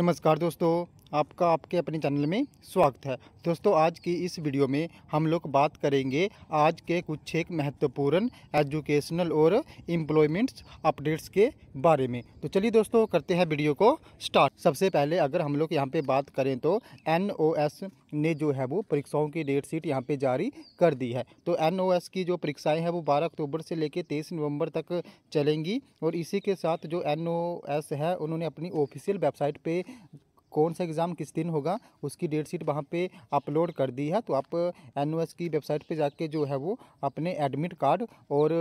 नमस्कार दोस्तों आपका आपके अपने चैनल में स्वागत है दोस्तों आज की इस वीडियो में हम लोग बात करेंगे आज के कुछ एक महत्वपूर्ण एजुकेशनल और एम्प्लॉयमेंट्स अपडेट्स के बारे में तो चलिए दोस्तों करते हैं वीडियो को स्टार्ट सबसे पहले अगर हम लोग यहाँ पे बात करें तो एन ने जो है वो परीक्षाओं की डेट शीट यहाँ पर जारी कर दी है तो एन की जो परीक्षाएँ हैं वो बारह अक्टूबर से लेकर तेईस नवम्बर तक चलेंगी और इसी के साथ जो एन है उन्होंने अपनी ऑफिशियल वेबसाइट पर कौन सा एग्ज़ाम किस दिन होगा उसकी डेट शीट वहाँ पे अपलोड कर दी है तो आप एन की वेबसाइट पे जाके जो है वो अपने एडमिट कार्ड और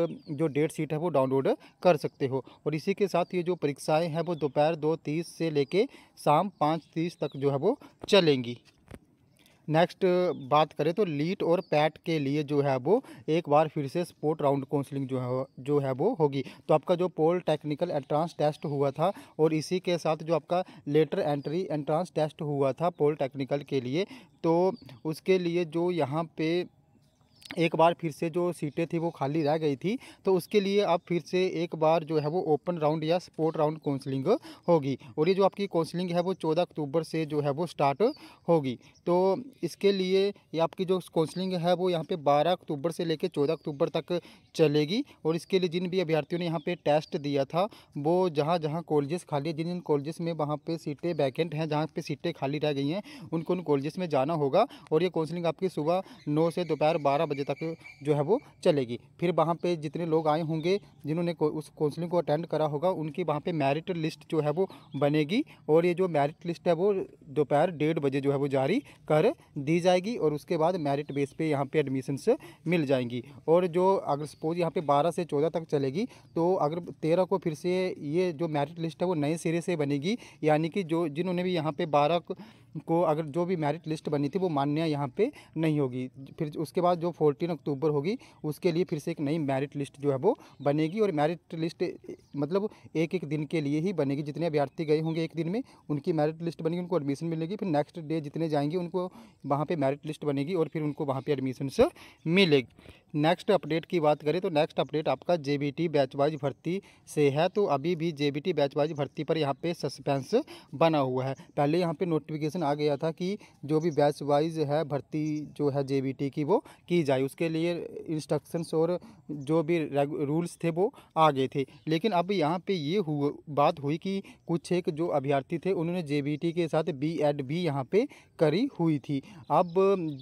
जो डेट शीट है वो डाउनलोड कर सकते हो और इसी के साथ ये जो परीक्षाएँ हैं वो दोपहर दो तीस से लेके शाम पाँच तीस तक जो है वो चलेंगी नेक्स्ट बात करें तो लीट और पैट के लिए जो है वो एक बार फिर से स्पोर्ट राउंड काउंसलिंग जो है जो है वो होगी तो आपका जो पोल टेक्निकल एंट्रांस टेस्ट हुआ था और इसी के साथ जो आपका लेटर एंट्री एंट्रांस टेस्ट हुआ था पोल टेक्निकल के लिए तो उसके लिए जो यहाँ पे एक बार फिर से जो सीटें थी वो खाली रह गई थी तो उसके लिए अब फिर से एक बार जो है वो ओपन राउंड या स्पोर्ट राउंड काउंसलिंग होगी और ये जो आपकी काउंसलिंग है वो चौदह अक्टूबर से जो है वो स्टार्ट होगी तो इसके लिए ये आपकी जो काउंसलिंग है वो यहाँ पे 12 अक्टूबर से लेकर चौदह अक्टूबर तक चलेगी और इसके लिए जिन भी अभ्यर्थियों ने यहाँ पर टेस्ट दिया था वो जहाँ जहाँ कॉलेजेस खाली जिन जिन कॉलेजेस में वहाँ पर सीटें वैकेंट हैं जहाँ पर सीटें खाली रह गई हैं उनको उन कॉलेजेस में जाना होगा और ये काउंसलिंग आपकी सुबह नौ से दोपहर बारह बजे तक जो है वो चलेगी फिर वहाँ पे जितने लोग आए होंगे जिन्होंने को, उस काउंसलिंग को अटेंड करा होगा उनकी वहाँ पे मेरिट लिस्ट जो है वो बनेगी और ये जो मेरिट लिस्ट है वो दोपहर डेढ़ बजे जो है वो जारी कर दी जाएगी और उसके बाद मेरिट बेस पे यहाँ पे एडमिशन्स मिल जाएंगी और जो अगर सपोज़ यहाँ पे बारह से चौदह तक चलेगी तो अगर तेरह को फिर से ये जो मेरिट लिस्ट है वो नए सिरे से बनेगी यानी कि जो जिन्होंने भी यहाँ पर बारह को अगर जो भी मेरिट लिस्ट बनी थी वो मान्य यहाँ पे नहीं होगी फिर उसके बाद जो फोर्टीन अक्टूबर होगी उसके लिए फिर से एक नई मेरिट लिस्ट जो है वो बनेगी और मेरिट लिस्ट मतलब एक एक दिन के लिए ही बनेगी जितने अभ्यर्थी गए होंगे एक दिन में उनकी मेरिट लिस्ट बनेगी उनको एडमिशन मिलेगी फिर नेक्स्ट डे जितने जाएंगे उनको वहाँ पर मेरिट लिस्ट बनेगी और फिर उनको वहाँ पर एडमिशन से मिलेगी नेक्स्ट अपडेट की बात करें तो नेक्स्ट अपडेट आपका J B T batch wise भर्ती से है तो अभी भी J B T batch wise भर्ती पर यहाँ पे सस्पेंस बना हुआ है पहले यहाँ पे नोटिफिकेशन आ गया था कि जो भी बैच वाइज है भर्ती जो है जे की वो की जाए उसके लिए इंस्ट्रक्शंस और जो भी रूल्स थे वो आ गए थे लेकिन अब यहाँ पे ये हु, बात हुई कि कुछ एक जो अभ्यर्थी थे उन्होंने जे के साथ बी एड भी यहाँ पे करी हुई थी अब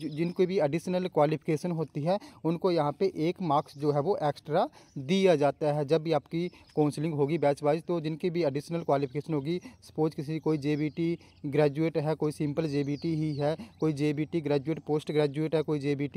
जिनको भी एडिशनल क्वालिफिकेशन होती है उनको यहाँ पे एक मार्क्स जो है वो एक्स्ट्रा दिया जाता है जब भी आपकी काउंसलिंग होगी बैच वाइज तो जिनकी भी एडिशनल क्वालिफिकेशन होगी सपोज किसी कोई जे ग्रेजुएट है कोई सिंपल जे ही है कोई जे ग्रेजुएट पोस्ट ग्रेजुएट है कोई जे बी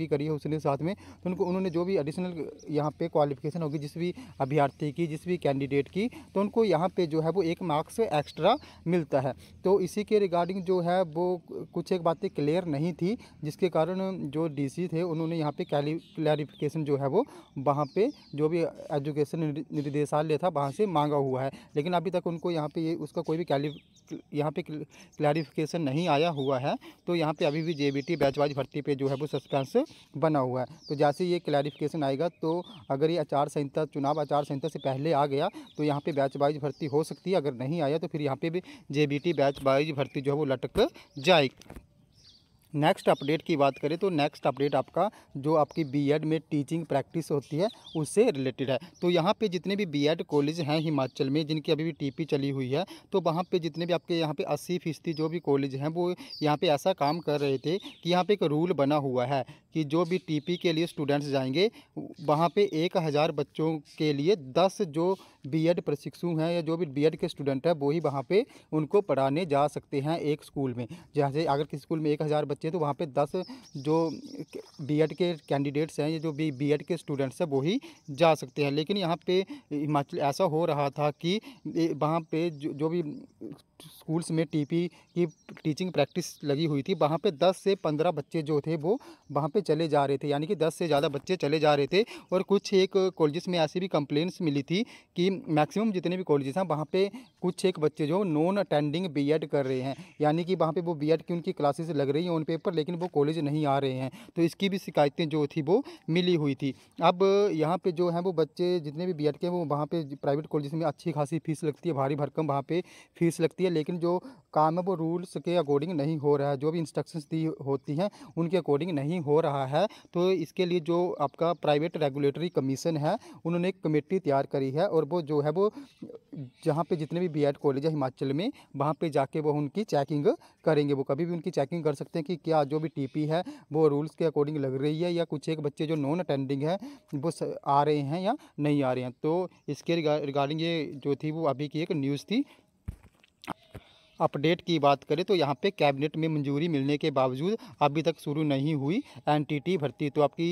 भी करी है उसने साथ में तो उनको उन्होंने जो भी एडिशनल यहाँ पे क्वालिफिकेशन होगी जिस भी अभ्यर्थी की जिस भी कैंडिडेट की तो उनको यहाँ पे जो है वो एक मार्क्स एक्स्ट्रा मिलता है तो इसी के रिगार्डिंग जो है वो कुछ एक बातें क्लियर नहीं थी जिसके कारण जो डी थे उन्होंने यहाँ पर क्लैरिफिकेशन जो है वो वहाँ पर जो भी एजुकेशन निदेशालय था वहाँ से मांगा हुआ है लेकिन अभी तक उनको यहाँ पर ये उसका कोई भी कैलि यहाँ पे क्लैरिफिकेशन नहीं आया हुआ है तो यहाँ पे अभी भी जेबीटी बैच वाइज भर्ती पे जो है वो सस्पेंस बना हुआ है तो जैसे ये क्लैरिफिकेशन आएगा तो अगर ये आचार संहिता चुनाव आचार संहिता से पहले आ गया तो यहाँ पर बैच वाइज भर्ती हो सकती है अगर नहीं आया तो फिर यहाँ पर भी जे बैच वाइज भर्ती जो है वो लटक जाएगी नेक्स्ट अपडेट की बात करें तो नेक्स्ट अपडेट आपका जो आपकी बीएड में टीचिंग प्रैक्टिस होती है उससे रिलेटेड है तो यहाँ पे जितने भी बीएड कॉलेज हैं हिमाचल में जिनकी अभी भी टीपी चली हुई है तो वहाँ पे जितने भी आपके यहाँ पे अस्सी फीसदी जो भी कॉलेज हैं वो यहाँ पे ऐसा काम कर रहे थे कि यहाँ पर एक रूल बना हुआ है कि जो भी टीपी के लिए स्टूडेंट्स जाएंगे वहाँ पर एक हज़ार बच्चों के लिए दस जो बीएड प्रशिक्षु हैं या जो भी बीएड के स्टूडेंट हैं वो ही वहाँ पे उनको पढ़ाने जा सकते हैं एक स्कूल में जैसे अगर किसी स्कूल में एक हज़ार बच्चे हैं तो वहाँ पे दस जो बीएड के कैंडिडेट्स हैं या जो बी बीएड के स्टूडेंट्स हैं वो ही जा सकते हैं लेकिन यहाँ पर हिमाचल ऐसा हो रहा था कि वहाँ पर जो, जो भी स्कूल्स में टीपी की टीचिंग प्रैक्टिस लगी हुई थी वहाँ पे 10 से 15 बच्चे जो थे वो वहाँ पे चले जा रहे थे यानी कि 10 से ज़्यादा बच्चे चले जा रहे थे और कुछ एक कॉलेजेस में ऐसी भी कंप्लेंट्स मिली थी कि मैक्सिमम जितने भी कॉलेजेस हैं वहाँ पे कुछ एक बच्चे जो नॉन अटेंडिंग बी कर रहे हैं यानी कि वहाँ पर वो बी की उनकी क्लासेस लग रही हैं ऑन पेपर लेकिन वो कॉलेज नहीं आ रहे हैं तो इसकी भी शिकायतें जो थी वो मिली हुई थी अब यहाँ पर जो हैं वो बच्चे जितने भी बी के वो वहाँ पर प्राइवेट कॉलेज में अच्छी खासी फीस लगती है भारी भरकम वहाँ पर फीस लगती है होती है लेकिन जो काम है वो रूल्स के अकॉर्डिंग नहीं हो रहा है जो भी इंस्ट्रक्शंस दी होती हैं उनके अकॉर्डिंग नहीं हो रहा है तो इसके लिए जो आपका प्राइवेट रेगुलेटरी कमीशन है उन्होंने एक कमेटी तैयार करी है और वो जो है वो जहाँ पे जितने भी बी कॉलेज है हिमाचल में वहाँ पे जाके वो उनकी चेकिंग करेंगे वो कभी भी उनकी चेकिंग कर सकते हैं कि क्या जो भी टीपी है वो रूल्स के अकॉर्डिंग लग रही है या कुछ एक बच्चे जो नॉन अटेंडिंग है वो आ रहे हैं या नहीं आ रहे हैं तो इसके रिगार्डिंग ये जो थी वो अभी की एक न्यूज़ थी अपडेट की बात करें तो यहाँ पे कैबिनेट में मंजूरी मिलने के बावजूद अभी तक शुरू नहीं हुई एनटीटी भर्ती तो आपकी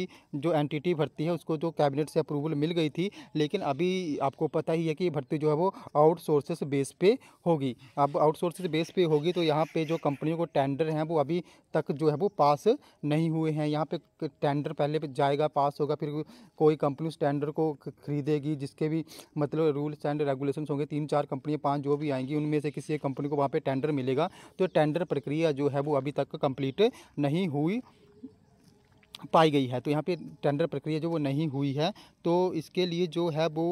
जो एनटीटी भर्ती है उसको जो तो कैबिनेट से अप्रूवल मिल गई थी लेकिन अभी आपको पता ही है कि भर्ती जो है वो आउटसोर्सेस बेस पे होगी अब आउटसोर्सेस बेस पे होगी तो यहाँ पे जो कंपनियों को टेंडर हैं वो अभी तक जो है वो पास नहीं हुए हैं यहाँ पे टेंडर पहले जाएगा पास होगा फिर कोई कंपनी उस टेंडर को खरीदेगी जिसके भी मतलब रूल्स एंड रेगुलेशंस होंगे तीन चार कंपनियाँ पाँच जो भी आएंगी उनमें से किसी एक कंपनी को वहाँ पर टेंडर मिलेगा तो टेंडर प्रक्रिया जो है वो अभी तक कंप्लीट नहीं हुई पाई गई है तो यहाँ पे टेंडर प्रक्रिया जो वो नहीं हुई है तो इसके लिए जो है वो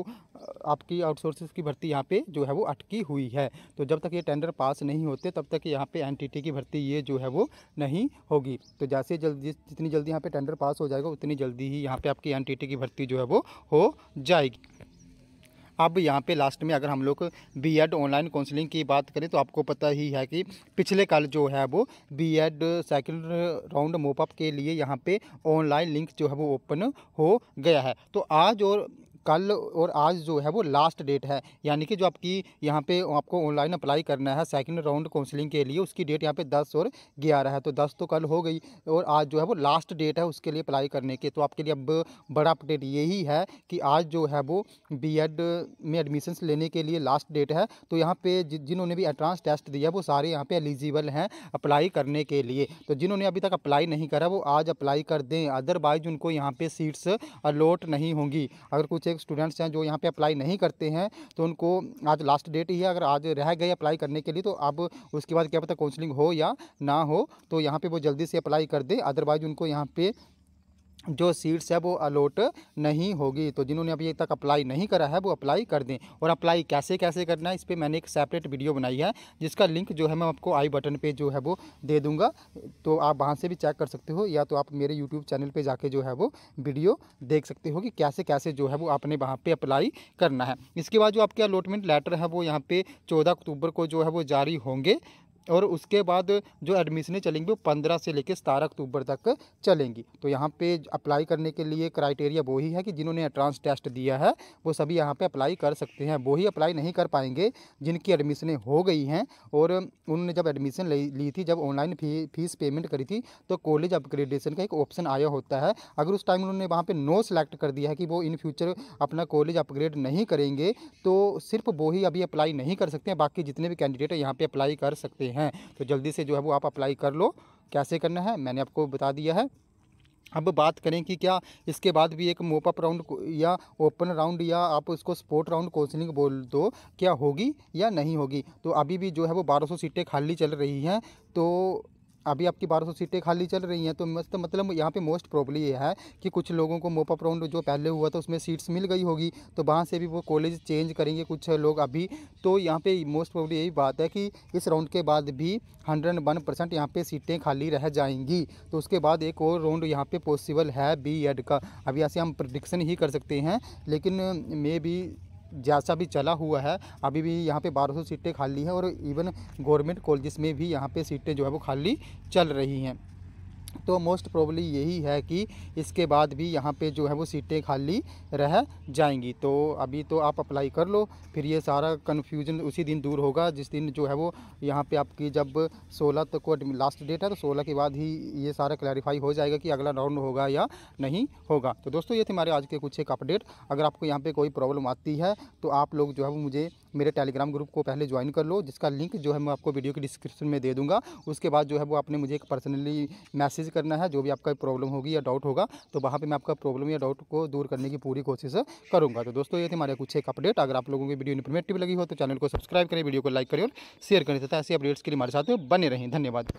आपकी आउटसोर्सेस की भर्ती यहाँ पे जो है वो अटकी हुई है तो जब तक ये टेंडर पास नहीं होते तब तक यहाँ पे एनटीटी की भर्ती ये जो है वो नहीं होगी तो जैसे जल्दी जितनी जल्दी यहाँ पे टेंडर पास हो जाएगा उतनी जल्दी ही यहाँ पर आपकी एन की भर्ती जो है वो हो जाएगी अब यहाँ पे लास्ट में अगर हम लोग बी ऑनलाइन काउंसलिंग की बात करें तो आपको पता ही है कि पिछले कल जो है वो B Ed second round mop up के लिए यहाँ पे ऑनलाइन लिंक जो है वो ओपन हो गया है तो आज और कल और आज जो है वो लास्ट डेट है यानी कि जो आपकी यहाँ पे आपको ऑनलाइन अप्लाई करना है सेकंड राउंड काउंसलिंग के लिए उसकी डेट यहाँ पे 10 और 11 है तो 10 तो कल हो गई और आज जो है वो लास्ट डेट है उसके लिए अप्लाई करने के तो आपके लिए अब बड़ा अपडेट यही है कि आज जो है वो बी में एडमिशन्स लेने के लिए लास्ट डेट है तो यहाँ पर जिन्होंने भी एंट्रांस टेस्ट दिया वो सारे यहाँ पर एलिजिबल हैं अप्लाई करने के लिए तो जिन्होंने अभी तक अप्लाई नहीं करा वो आज अप्लाई कर दें अदरवाइज उनको यहाँ पर सीट्स अलॉट नहीं होंगी अगर कुछ ऐसे स्टूडेंट्स हैं जो यहाँ पे अप्लाई नहीं करते हैं तो उनको आज लास्ट डेट ही है अगर आज रह गए अप्लाई करने के लिए तो अब उसके बाद क्या पता काउंसलिंग हो या ना हो तो यहाँ पे वो जल्दी से अप्लाई कर दे अदरवाइज उनको यहाँ पे जो सीट्स है वो अलॉट नहीं होगी तो जिन्होंने अभी तक अप्लाई नहीं करा है वो अप्लाई कर दें और अप्लाई कैसे कैसे करना है इस पर मैंने एक सेपरेट वीडियो बनाई है जिसका लिंक जो है मैं आपको आई बटन पे जो है वो दे दूंगा तो आप वहाँ से भी चेक कर सकते हो या तो आप मेरे यूट्यूब चैनल पर जाके जो है वो वीडियो देख सकते हो कि कैसे कैसे जो है वो आपने वहाँ पर अप्लाई करना है इसके बाद जो आपके अलॉटमेंट लेटर है वो यहाँ पर चौदह अक्टूबर को जो है वो जारी होंगे और उसके बाद जो एडमिशनें चलेंगी वो पंद्रह से लेकर सतारह अक्टूबर तक चलेंगी तो यहाँ पे अप्लाई करने के लिए क्राइटेरिया वही है कि जिन्होंने एंट्रांस टेस्ट दिया है वो सभी यहाँ पे अप्लाई कर सकते हैं वो ही अप्लाई नहीं कर पाएंगे जिनकी एडमिशनें हो गई हैं और उन्होंने जब एडमिशन ली थी जब ऑनलाइन फी फीस पेमेंट करी थी तो कॉलेज अपग्रेडेशन का एक ऑप्शन आया होता है अगर उस टाइम उन्होंने वहाँ पर नो सेलेक्ट कर दिया है कि वो इन फ्यूचर अपना कॉलेज अपग्रेड नहीं करेंगे तो सिर्फ वो ही अभी अप्लाई नहीं कर सकते हैं बाकी जितने भी कैंडिडेट यहाँ पर अप्लाई कर सकते हैं हैं तो जल्दी से जो है वो आप अप्लाई कर लो कैसे करना है मैंने आपको बता दिया है अब बात करें कि क्या इसके बाद भी एक मोपअप राउंड या ओपन राउंड या आप उसको स्पोर्ट राउंड काउंसलिंग बोल दो क्या होगी या नहीं होगी तो अभी भी जो है वो 1200 सीटें खाली चल रही हैं तो अभी आपकी 1200 सीटें खाली चल रही हैं तो मस्त मतलब यहाँ पे मोस्ट प्रॉब्ली ये है कि कुछ लोगों को मोपअप राउंड जो पहले हुआ था उसमें सीट्स मिल गई होगी तो वहाँ से भी वो कॉलेज चेंज करेंगे कुछ लोग अभी तो यहाँ पे मोस्ट प्रॉब्ली यही बात है कि इस राउंड के बाद भी हंड्रेड वन परसेंट यहाँ पर सीटें खाली रह जाएंगी तो उसके बाद एक और राउंड यहाँ पर पॉसिबल है बी एड का अभी ऐसे हम प्रडिक्शन ही कर सकते हैं लेकिन मे भी जैसा भी चला हुआ है अभी भी यहाँ पे 1200 सीटें खाली हैं और इवन गवर्नमेंट कॉलेज में भी यहाँ पे सीटें जो है वो खाली चल रही हैं तो मोस्ट प्रॉब्ली यही है कि इसके बाद भी यहाँ पे जो है वो सीटें खाली रह जाएंगी तो अभी तो आप अप्लाई कर लो फिर ये सारा कन्फ्यूजन उसी दिन दूर होगा जिस दिन जो है वो यहाँ पे आपकी जब सोलह तक को लास्ट डेट है तो सोलह के बाद ही ये सारा क्लैरिफाई हो जाएगा कि अगला राउंड होगा या नहीं होगा तो दोस्तों ये थे हमारे आज के कुछ एक अपडेट अगर आपको यहाँ पर कोई प्रॉब्लम आती है तो आप लोग जो है वो मुझे मेरे टेलीग्राम ग्रुप को पहले ज्वाइन कर लो जिसका लिंक जो है मैं आपको वीडियो की डिस्क्रिप्शन में दे दूँगा उसके बाद जो है वो आपने मुझे एक पर्सनली मैसेज करना है जो भी आपका प्रॉब्लम होगी या डाउट होगा तो वहाँ पर मैं आपका प्रॉब्लम या डाउट को दूर करने की पूरी कोशिश करूँगा तो दोस्तों ये थे हमारे कुछ एक अपडेट अगर आप लोगों की वीडियो इन्फॉर्मेटिव लगी हो तो चैनल को सब्सक्राइब करें वीडियो को लाइक करें और शेयर करें तथा ऐसे अपडेट्स के लिए हमारे साथ बने रहें धन्यवाद